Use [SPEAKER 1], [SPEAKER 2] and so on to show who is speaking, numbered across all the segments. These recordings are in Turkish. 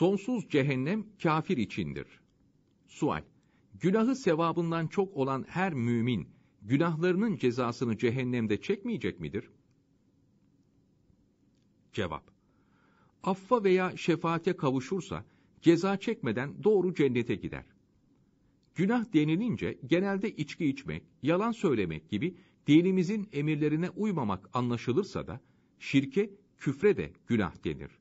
[SPEAKER 1] Sonsuz cehennem kafir içindir. Sual: Günahı sevabından çok olan her mümin günahlarının cezasını cehennemde çekmeyecek midir? Cevap: Affa veya şefaate kavuşursa ceza çekmeden doğru cennete gider. Günah denilince genelde içki içmek, yalan söylemek gibi dinimizin emirlerine uymamak anlaşılırsa da şirke, küfre de günah denir.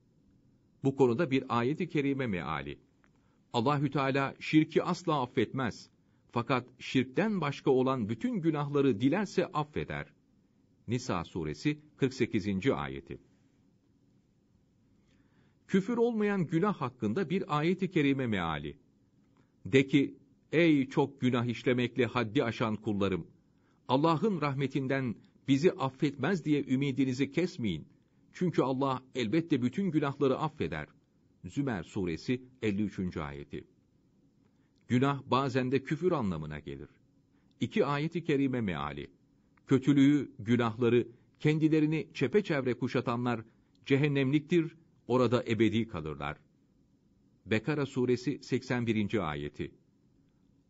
[SPEAKER 1] Bu konuda bir ayeti kerime meali. Allahü Teala şirki asla affetmez. Fakat şirkten başka olan bütün günahları dilerse affeder. Nisa suresi 48. ayeti. Küfür olmayan günah hakkında bir ayeti kerime meali. De ki, ey çok günah işlemekle haddi aşan kullarım! Allah'ın rahmetinden bizi affetmez diye ümidinizi kesmeyin.'' Çünkü Allah elbette bütün günahları affeder. Zümer suresi 53. ayeti. Günah bazen de küfür anlamına gelir. İki ayeti kerime meali. Kötülüğü, günahları, kendilerini çepeçevre kuşatanlar cehennemliktir, orada ebedi kalırlar. Bekara suresi 81. ayeti.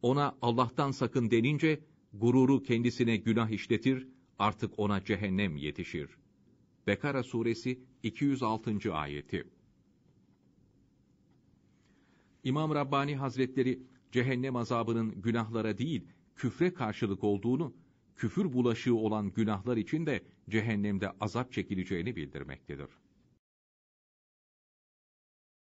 [SPEAKER 1] Ona Allah'tan sakın denince gururu kendisine günah işletir, artık ona cehennem yetişir.'' Bekara suresi 206. ayeti. İmam Rabbani Hazretleri cehennem azabının günahlara değil küfre karşılık olduğunu, küfür bulaşığı olan günahlar için de cehennemde azap çekileceğini bildirmektedir.